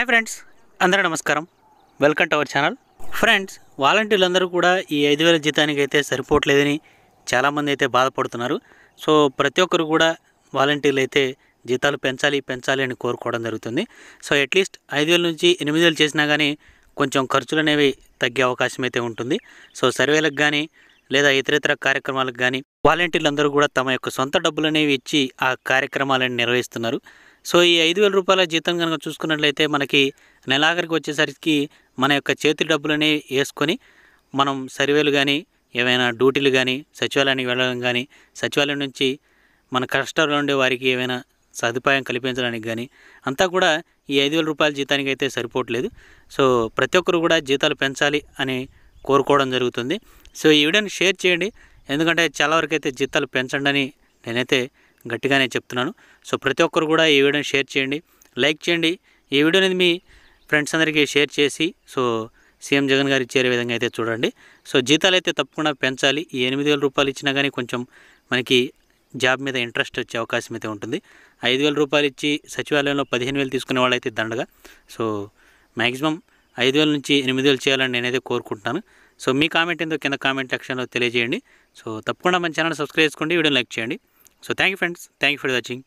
hi friends అందరూ నమస్కారం welcome to our channel friends వాలంటీర్లందరూ కూడా ఈ ఐదు వేల జీతానికి అయితే సరిపోవట్లేదని చాలామంది అయితే బాధపడుతున్నారు సో ప్రతి ఒక్కరు కూడా వాలంటీర్లు అయితే జీతాలు పెంచాలి పెంచాలి అని కోరుకోవడం జరుగుతుంది సో అట్లీస్ట్ ఐదు వేల నుంచి ఎనిమిది వేలు చేసినా కానీ కొంచెం ఖర్చులు అనేవి తగ్గే అవకాశం అయితే ఉంటుంది సో సర్వేలకు కానీ లేదా ఇతరేతర కార్యక్రమాలకు కానీ వాలంటీర్లు అందరూ కూడా తమ యొక్క సొంత డబ్బులనేవి ఇచ్చి ఆ కార్యక్రమాలను నిర్వహిస్తున్నారు సో ఈ ఐదు వేల రూపాయల జీతం కనుక చూసుకున్నట్లయితే మనకి నెలాఖరికి వచ్చేసరికి మన యొక్క చేతి డబ్బులనే వేసుకొని మనం సర్వేలు కానీ ఏమైనా డ్యూటీలు కానీ సచివాలయానికి వెళ్ళడం కానీ సచివాలయం నుంచి మన కష్టాలు ఉండే వారికి ఏమైనా సదుపాయం కల్పించడానికి కానీ అంతా కూడా ఈ ఐదు వేల రూపాయల జీతానికి అయితే సరిపోవట్లేదు సో ప్రతి ఒక్కరు కూడా జీతాలు పెంచాలి అని కోరుకోవడం జరుగుతుంది సో ఈ వీడియోని షేర్ చేయండి ఎందుకంటే చాలా వరకు అయితే జీతాలు పెంచండి అని నేనైతే గట్టిగానే చెప్తున్నాను సో ప్రతి ఒక్కరు కూడా ఈ వీడియోని షేర్ చేయండి లైక్ చేయండి ఈ వీడియో అనేది మీ ఫ్రెండ్స్ అందరికీ షేర్ చేసి సో సీఎం జగన్ గారు చేరే విధంగా అయితే చూడండి సో జీతాలు అయితే తప్పకుండా పెంచాలి ఈ ఎనిమిది వేల రూపాయలు ఇచ్చినా కానీ కొంచెం మనకి జాబ్ మీద ఇంట్రెస్ట్ వచ్చే అవకాశం అయితే ఉంటుంది ఐదు వేల రూపాయలు ఇచ్చి సచివాలయంలో పదిహేను వేలు తీసుకునే వాళ్ళైతే దండగా సో మ్యాక్సిమం ఐదు వేల నుంచి ఎనిమిది వేలు చేయాలని నేనైతే కోరుకుంటున్నాను సో మీ కామెంట్ ఏందో కింద కామెంట్ సెక్షన్లో తెలియజేయండి సో తప్పకుండా మన ఛానల్ సబ్స్క్రైబ్ చేసుకోండి వీడియో లైక్ చేయండి so thank you friends thank you for watching